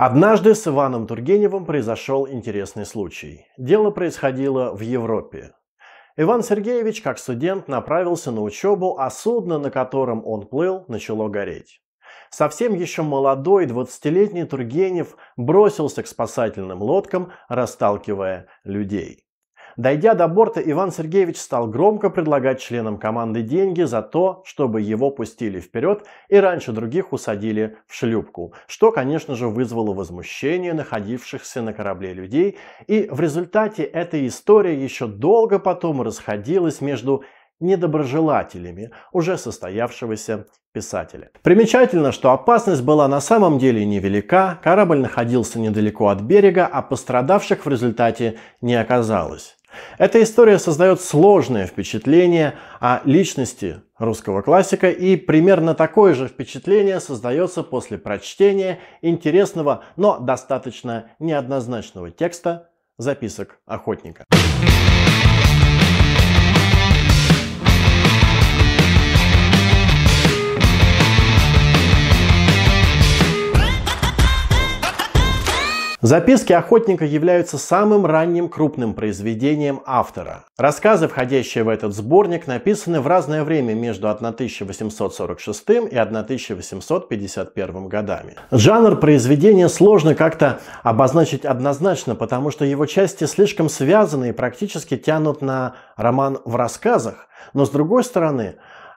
Однажды с Иваном Тургеневым произошел интересный случай. Дело происходило в Европе. Иван Сергеевич, как студент, направился на учебу, а судно, на котором он плыл, начало гореть. Совсем еще молодой 20-летний Тургенев бросился к спасательным лодкам, расталкивая людей. Дойдя до борта, Иван Сергеевич стал громко предлагать членам команды деньги за то, чтобы его пустили вперед и раньше других усадили в шлюпку, что, конечно же, вызвало возмущение находившихся на корабле людей, и в результате эта история еще долго потом расходилась между недоброжелателями уже состоявшегося писателя. Примечательно, что опасность была на самом деле невелика, корабль находился недалеко от берега, а пострадавших в результате не оказалось. Эта история создает сложное впечатление о личности русского классика, и примерно такое же впечатление создается после прочтения интересного, но достаточно неоднозначного текста записок охотника. Записки охотника являются самым ранним крупным произведением автора. Рассказы, входящие в этот сборник, написаны в разное время между 1846 и 1851 годами. Жанр произведения сложно как-то обозначить однозначно, потому что его части слишком связаны и практически тянут на роман в рассказах. Но с другой стороны,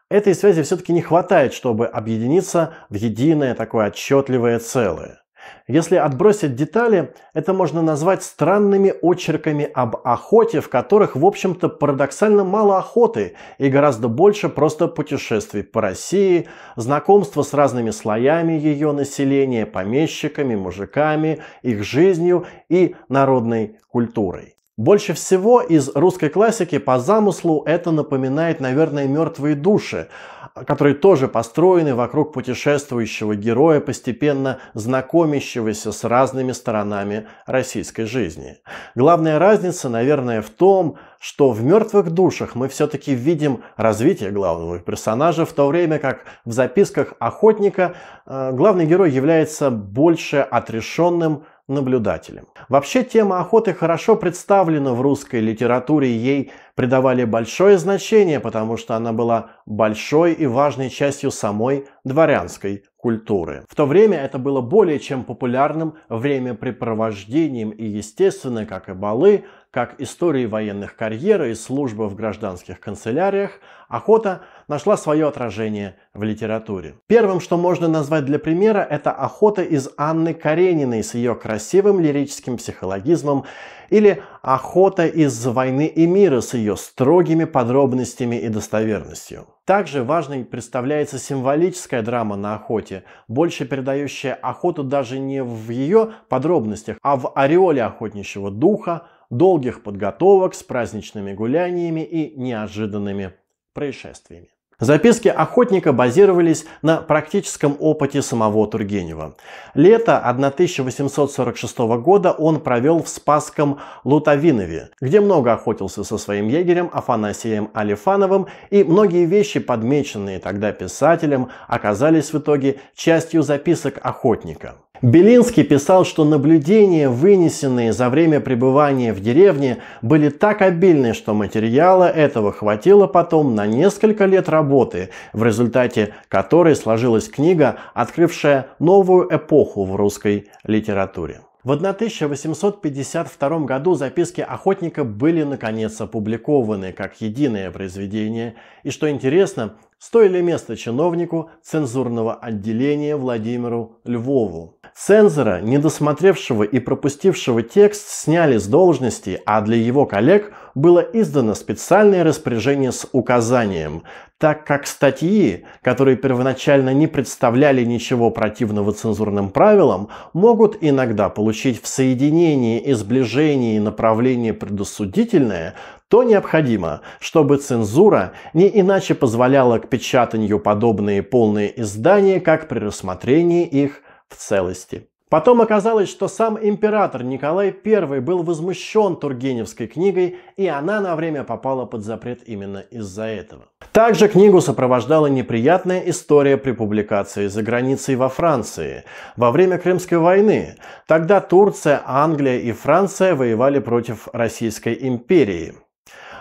этой связи все-таки не хватает, чтобы объединиться в единое такое отчетливое целое. Если отбросить детали, это можно назвать странными очерками об охоте, в которых, в общем-то, парадоксально мало охоты и гораздо больше просто путешествий по России, знакомства с разными слоями ее населения, помещиками, мужиками, их жизнью и народной культурой. Больше всего из русской классики по замыслу это напоминает, наверное, «Мертвые души», которые тоже построены вокруг путешествующего героя, постепенно знакомящегося с разными сторонами российской жизни. Главная разница, наверное, в том, что в «Мертвых душах» мы все-таки видим развитие главного персонажа, в то время как в записках охотника э, главный герой является больше отрешенным, наблюдателем. Вообще тема охоты хорошо представлена в русской литературе, ей придавали большое значение, потому что она была большой и важной частью самой дворянской культуры. В то время это было более чем популярным времяпрепровождением и, естественно, как и балы, как истории военных карьер и службы в гражданских канцеляриях, охота нашла свое отражение в литературе. Первым, что можно назвать для примера, это охота из Анны Карениной с ее красивым лирическим психологизмом или охота из «Войны и мира» с ее строгими подробностями и достоверностью. Также важной представляется символическая драма на охоте, больше передающая охоту даже не в ее подробностях, а в ореоле охотничьего духа, долгих подготовок с праздничными гуляниями и неожиданными происшествиями. Записки охотника базировались на практическом опыте самого Тургенева. Лето 1846 года он провел в Спасском Лутовинове, где много охотился со своим егерем Афанасием Алифановым, и многие вещи, подмеченные тогда писателем, оказались в итоге частью записок охотника. Белинский писал, что наблюдения, вынесенные за время пребывания в деревне, были так обильны, что материала этого хватило потом на несколько лет работы, в результате которой сложилась книга, открывшая новую эпоху в русской литературе. В 1852 году записки охотника были наконец опубликованы как единое произведение, и что интересно, стоили место чиновнику цензурного отделения Владимиру Львову. Цензора, недосмотревшего и пропустившего текст, сняли с должности, а для его коллег было издано специальное распоряжение с указанием, так как статьи, которые первоначально не представляли ничего противного цензурным правилам, могут иногда получить в соединении и сближении направление предосудительное, то необходимо, чтобы цензура не иначе позволяла к печатанию подобные полные издания, как при рассмотрении их – в целости. Потом оказалось, что сам император Николай I был возмущен Тургеневской книгой, и она на время попала под запрет именно из-за этого. Также книгу сопровождала неприятная история при публикации за границей во Франции во время Крымской войны. Тогда Турция, Англия и Франция воевали против Российской империи.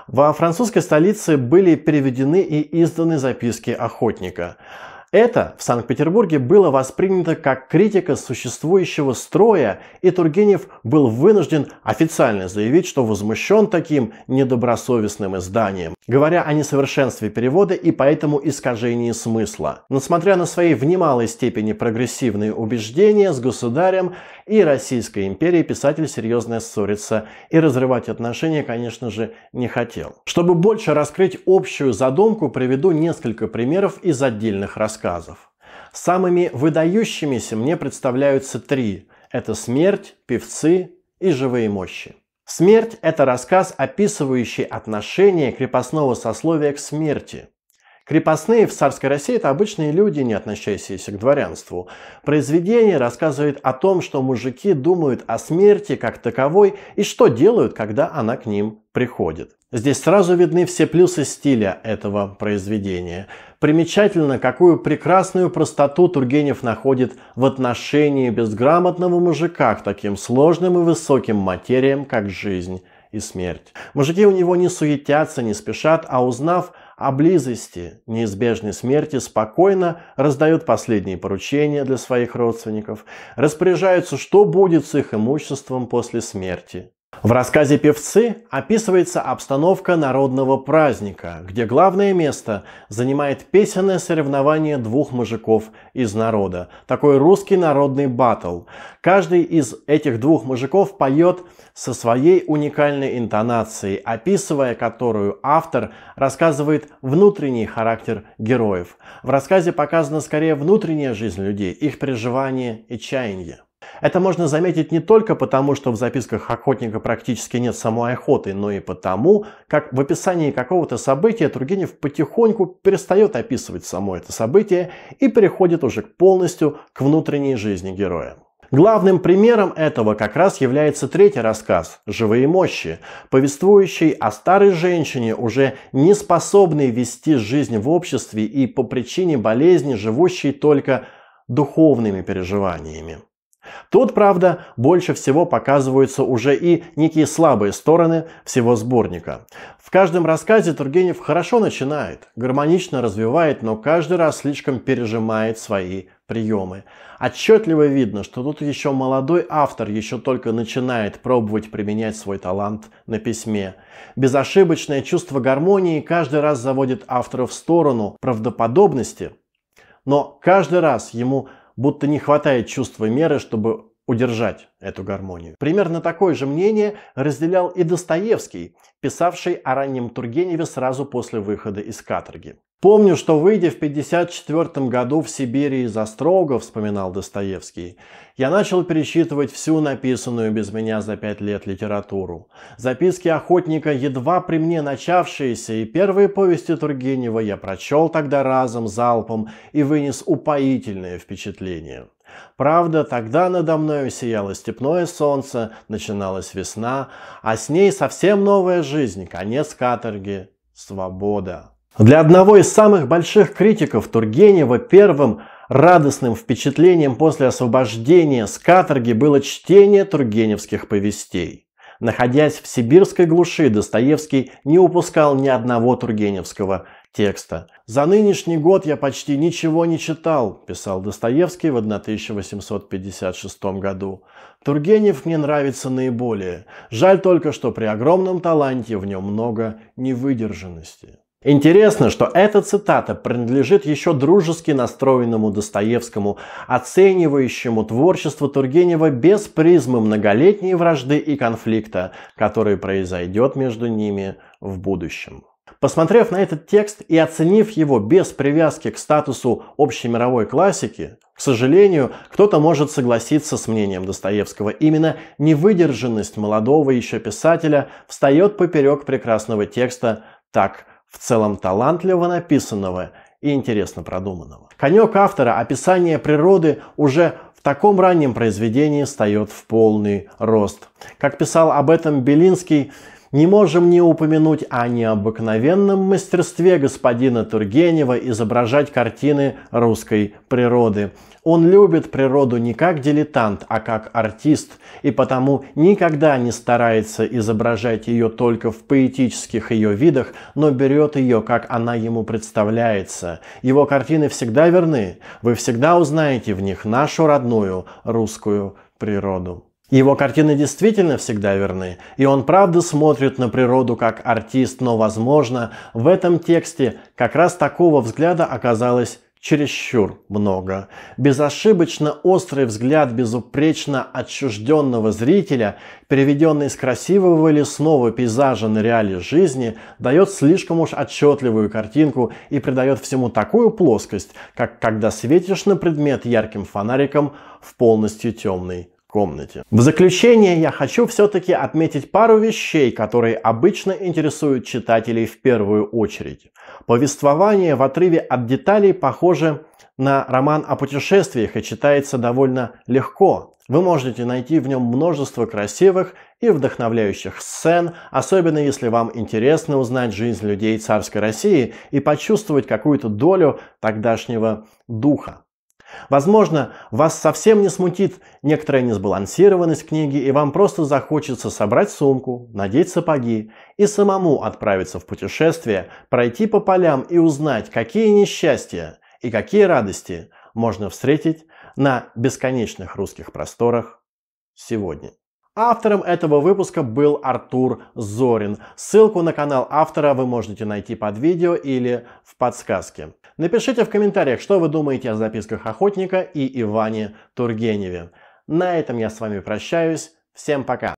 Во французской столице были переведены и изданы записки охотника. Это в Санкт-Петербурге было воспринято как критика существующего строя, и Тургенев был вынужден официально заявить, что возмущен таким недобросовестным изданием, говоря о несовершенстве перевода и поэтому искажении смысла. Несмотря на свои в немалой степени прогрессивные убеждения с государем и Российской империей, писатель серьезно ссорится и разрывать отношения, конечно же, не хотел. Чтобы больше раскрыть общую задумку, приведу несколько примеров из отдельных рассказов рассказов. Самыми выдающимися мне представляются три. Это «Смерть», «Певцы» и «Живые мощи». «Смерть» — это рассказ, описывающий отношение крепостного сословия к смерти. Крепостные в царской России – это обычные люди, не относящиеся к дворянству. Произведение рассказывает о том, что мужики думают о смерти как таковой и что делают, когда она к ним приходит. Здесь сразу видны все плюсы стиля этого произведения. Примечательно, какую прекрасную простоту Тургенев находит в отношении безграмотного мужика к таким сложным и высоким материям, как жизнь и смерть. Мужики у него не суетятся, не спешат, а узнав о близости неизбежной смерти спокойно раздают последние поручения для своих родственников, распоряжаются, что будет с их имуществом после смерти. В рассказе певцы описывается обстановка народного праздника, где главное место занимает песенное соревнование двух мужиков из народа. Такой русский народный батл. Каждый из этих двух мужиков поет со своей уникальной интонацией, описывая которую автор рассказывает внутренний характер героев. В рассказе показана скорее внутренняя жизнь людей, их переживания и чаяния. Это можно заметить не только потому, что в записках охотника практически нет самой охоты, но и потому, как в описании какого-то события Тургенев потихоньку перестает описывать само это событие и переходит уже полностью к внутренней жизни героя. Главным примером этого как раз является третий рассказ «Живые мощи», повествующий о старой женщине, уже не способной вести жизнь в обществе и по причине болезни, живущей только духовными переживаниями. Тут, правда, больше всего показываются уже и некие слабые стороны всего сборника. В каждом рассказе Тургенев хорошо начинает, гармонично развивает, но каждый раз слишком пережимает свои приемы. Отчетливо видно, что тут еще молодой автор еще только начинает пробовать применять свой талант на письме. Безошибочное чувство гармонии каждый раз заводит автора в сторону правдоподобности, но каждый раз ему будто не хватает чувства меры, чтобы удержать эту гармонию. Примерно такое же мнение разделял и Достоевский, писавший о раннем Тургеневе сразу после выхода из каторги. Помню, что выйдя в 1954 году в Сибири из Острога, вспоминал Достоевский, я начал пересчитывать всю написанную без меня за пять лет литературу. Записки охотника, едва при мне начавшиеся, и первые повести Тургенева я прочел тогда разом, залпом, и вынес упоительное впечатление. Правда, тогда надо мною сияло степное солнце, начиналась весна, а с ней совсем новая жизнь, конец каторги, свобода. Для одного из самых больших критиков Тургенева первым радостным впечатлением после освобождения с каторги было чтение тургеневских повестей. Находясь в сибирской глуши, Достоевский не упускал ни одного тургеневского текста. «За нынешний год я почти ничего не читал», – писал Достоевский в 1856 году. «Тургенев мне нравится наиболее. Жаль только, что при огромном таланте в нем много невыдержанности». Интересно, что эта цитата принадлежит еще дружески настроенному Достоевскому, оценивающему творчество Тургенева без призмы многолетней вражды и конфликта, который произойдет между ними в будущем. Посмотрев на этот текст и оценив его без привязки к статусу общемировой классики, к сожалению, кто-то может согласиться с мнением Достоевского. Именно невыдержанность молодого еще писателя встает поперек прекрасного текста так в целом талантливо написанного и интересно продуманного. Конек автора описание природы уже в таком раннем произведении встает в полный рост. Как писал об этом Белинский, не можем не упомянуть о необыкновенном мастерстве господина Тургенева изображать картины русской природы. Он любит природу не как дилетант, а как артист, и потому никогда не старается изображать ее только в поэтических ее видах, но берет ее, как она ему представляется. Его картины всегда верны, вы всегда узнаете в них нашу родную русскую природу. Его картины действительно всегда верны, и он правда смотрит на природу как артист, но, возможно, в этом тексте как раз такого взгляда оказалось чересчур много. Безошибочно острый взгляд безупречно отчужденного зрителя, переведенный с красивого лесного пейзажа на реалии жизни, дает слишком уж отчетливую картинку и придает всему такую плоскость, как когда светишь на предмет ярким фонариком в полностью темный комнате. В заключение я хочу все-таки отметить пару вещей, которые обычно интересуют читателей в первую очередь. Повествование в отрыве от деталей похоже на роман о путешествиях и читается довольно легко. Вы можете найти в нем множество красивых и вдохновляющих сцен, особенно если вам интересно узнать жизнь людей царской России и почувствовать какую-то долю тогдашнего духа. Возможно, вас совсем не смутит некоторая несбалансированность книги, и вам просто захочется собрать сумку, надеть сапоги и самому отправиться в путешествие, пройти по полям и узнать, какие несчастья и какие радости можно встретить на бесконечных русских просторах сегодня. Автором этого выпуска был Артур Зорин. Ссылку на канал автора вы можете найти под видео или в подсказке. Напишите в комментариях, что вы думаете о записках охотника и Иване Тургеневе. На этом я с вами прощаюсь. Всем пока!